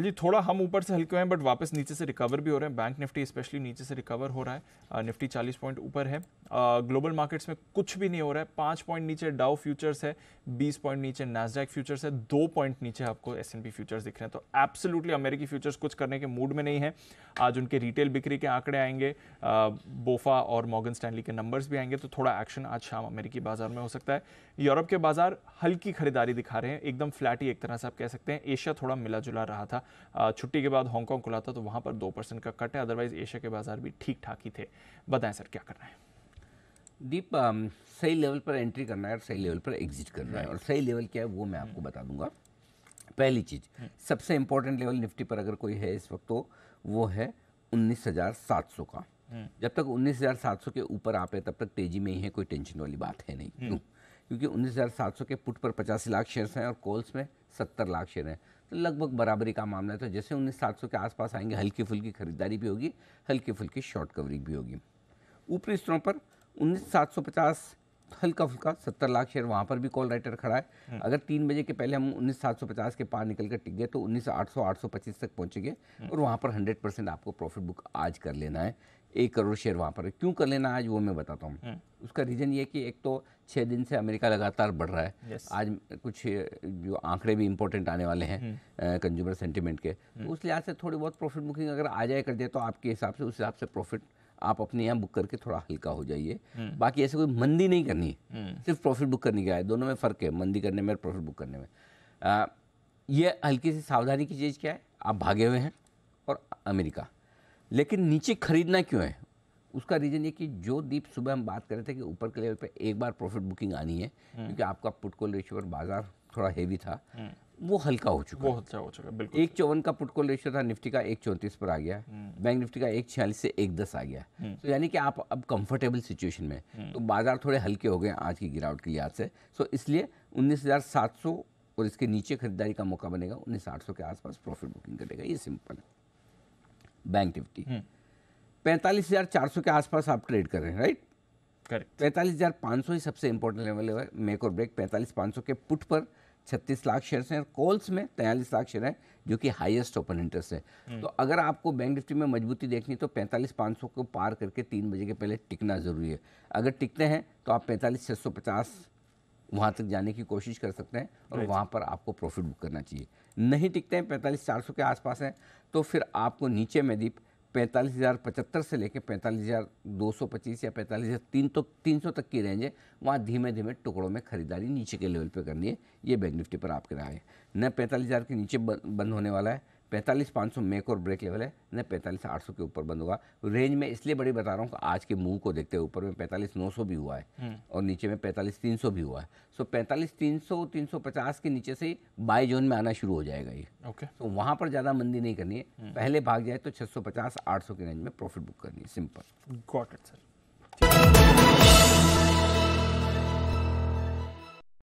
जी थोड़ा हम ऊपर से हल्के हैं बट वापस नीचे से रिकवर भी हो रहे हैं बैंक निफ्टी स्पेशली नीचे से रिकवर हो रहा है निफ्टी 40 पॉइंट ऊपर है ग्लोबल मार्केट्स में कुछ भी नहीं हो रहा है पाँच पॉइंट नीचे डाउ फ्यूचर्स है 20 पॉइंट नीचे नैसडैक फ्यूचर्स है दो पॉइंट नीचे आपको एस फ्यूचर्स दिख रहे हैं तो एब्सोलूटली अमेरिकी फ्यूचर्स कुछ करने के मूड में नहीं है आज उनके रिटेल बिक्री के आंकड़े आएंगे बोफा और मॉगन स्टैंडली के नंबर्स भी आएंगे तो थोड़ा एक्शन आज शाम अमेरिकी बाजार में हो सकता है यूरोप के बाजार हल्की खरीदारी दिखा रहे हैं एकदम फ्लैट ही एक तरह से आप कह सकते हैं एशिया थोड़ा मिला जुला रहा था छुट्टी के बाद हांगकॉन्ग खुला था तो वहाँ पर दो परसेंट का कट है अदरवाइज एशिया के बाजार भी ठीक ठाक ही थे बताएं सर क्या करना है दीप सही लेवल पर एंट्री करना है और सही लेवल पर एग्जिट करना है और सही लेवल क्या है वो मैं आपको हम्म। बता दूंगा पहली चीज हम्म। सबसे इंपॉर्टेंट लेवल निफ्टी पर अगर कोई है इस वक्त तो वो है उन्नीस का हम्म। जब तक उन्नीस के ऊपर आप है तब तक तेजी में ही है कोई टेंशन वाली बात है नहीं क्यों क्योंकि उन्नीस के पुट पर पचासी लाख शेयर्स हैं और कॉल्स में सत्तर लाख शेयर हैं तो लगभग बराबरी का मामला था जैसे उन्नीस सात सौ के आसपास आएंगे हल्की फुल्की खरीदारी भी होगी हल्की फुल्की शॉर्ट कवरिंग भी होगी ऊपरी स्तरों पर उन्नीस सात सौ पचास हल्का फुल्का सत्तर लाख शेयर वहाँ पर भी कॉल राइटर खड़ा है हम्म। अगर तीन बजे के पहले हम उन्नीस सात सौ पचास के पार निकल कर टिक गए तो उन्नीस आठ सौ आठ सौ पच्चीस तक पहुँचेंगे हम्म। और वहाँ पर हंड्रेड परसेंट आपको प्रॉफिट बुक आज कर लेना है एक करोड़ शेयर वहाँ पर क्यों कर लेना आज वो मैं बताता हूँ हम्म। उसका रीज़न ये कि एक तो छः दिन से अमेरिका लगातार बढ़ रहा है आज कुछ जो आंकड़े भी इम्पोर्टेंट आने वाले हैं कंज्यूमर हम्म। सेंटिमेंट के तो उस लिहाज से थोड़ी बहुत प्रॉफिट बुकिंग अगर आ जाए कर जाए तो आपके हिसाब से उस हिसाब से प्रॉफिट आप अपने यहाँ बुक करके थोड़ा हल्का हो जाइए बाकी ऐसे कोई मंदी नहीं करनी सिर्फ प्रॉफिट बुक करने का है दोनों में फ़र्क है मंदी करने में और प्रॉफिट बुक करने में यह ये हल्की सी सावधानी की चीज़ क्या है आप भागे हुए हैं और अमेरिका लेकिन नीचे खरीदना क्यों है उसका रीज़न ये कि जो दीप सुबह हम बात कर रहे थे कि ऊपर के लेवल पे एक बार प्रॉफिट बुकिंग आनी है हम्म। क्योंकि आपका पुटकोल रेशियो पर बाजार थोड़ा हेवी था हम्म। वो हल्का हो चुका बहुत अच्छा हो चुका बिल्कुल एक चौवन का पुटकोल रेशियो था निफ्टी का एक चौंतीस पर आ गया हम्म। बैंक निफ्टी का एक छियालीस से एक दस आ गया तो यानी कि आप अब कंफर्टेबल सिचुएशन में तो बाजार थोड़े हल्के हो गए आज की गिरावट के लिहाज से सो इसलिए उन्नीस हज़ार सात सौ और इसके नीचे खरीदारी का मौका बनेगा उन्नीस आठ सौ के आसपास प्रॉफिट बुकिंग करेगा ये सिंपल है बैंक निफ्टी हम्म। पैंतालीस हज़ार चार सौ के आसपास आप ट्रेड कर रहे हैं राइट करेक्ट पैंतालीस हज़ार पाँच सौ ही सबसे इंपॉर्टेंट लेवल है मेक और ब्रेक पैंतालीस पाँच सौ के पुट पर छत्तीस लाख शेयर्स हैं और कॉल्स में तैयलीस लाख शेयर हैं जो कि हाईएस्ट ओपन इंटरेस्ट है हम्म। तो अगर आपको बैंक निफ्टी में मजबूती देखनी तो पैंतालीस पाँच सौ को पार करके तीन बजे के पहले टिकना ज़रूरी है अगर टिकते हैं तो आप पैंतालीस छः सौ पचास वहाँ तक जाने की कोशिश कर सकते हैं और वहाँ पर आपको प्रॉफिट बुक करना चाहिए नहीं टिकते हैं पैंतालीस चार सौ के आसपास हैं तो फिर आपको नीचे में दीप पैंतालीस हज़ार पचहत्तर से लेकर पैंतालीस हज़ार दो सौ पच्चीस या पैंतालीस हज़ार तीन तो तीन सौ तक की रेंज है वहाँ धीमे धीमे टुकड़ों में खरीदारी नीचे के लेवल पे करनी है ये बैंक निफ्टी पर आपके रहा है न पैंतालीस हज़ार के नीचे बंद होने वाला है पैंतालीस पाँच सौ मेक और ब्रेक लेवल है ना पैंतालीस आठ सौ के ऊपर बंद होगा रेंज में इसलिए बड़ी बता रहा हूँ कि आज के मूव को देखते हुए ऊपर में पैंतालीस नौ सौ भी हुआ है हम्म। और नीचे में पैंतालीस तीन सौ भी हुआ है सो पैंतालीस तीन सौ तीन सौ पचास के नीचे से बाई जोन में आना शुरू हो जाएगा ये ओके तो वहाँ पर ज़्यादा मंदी नहीं करनी है हम्म। पहले भाग जाए तो छः सौ पचास आठ सौ की रेंज में प्रॉफिट बुक करनी है सिंपल गॉट इट सर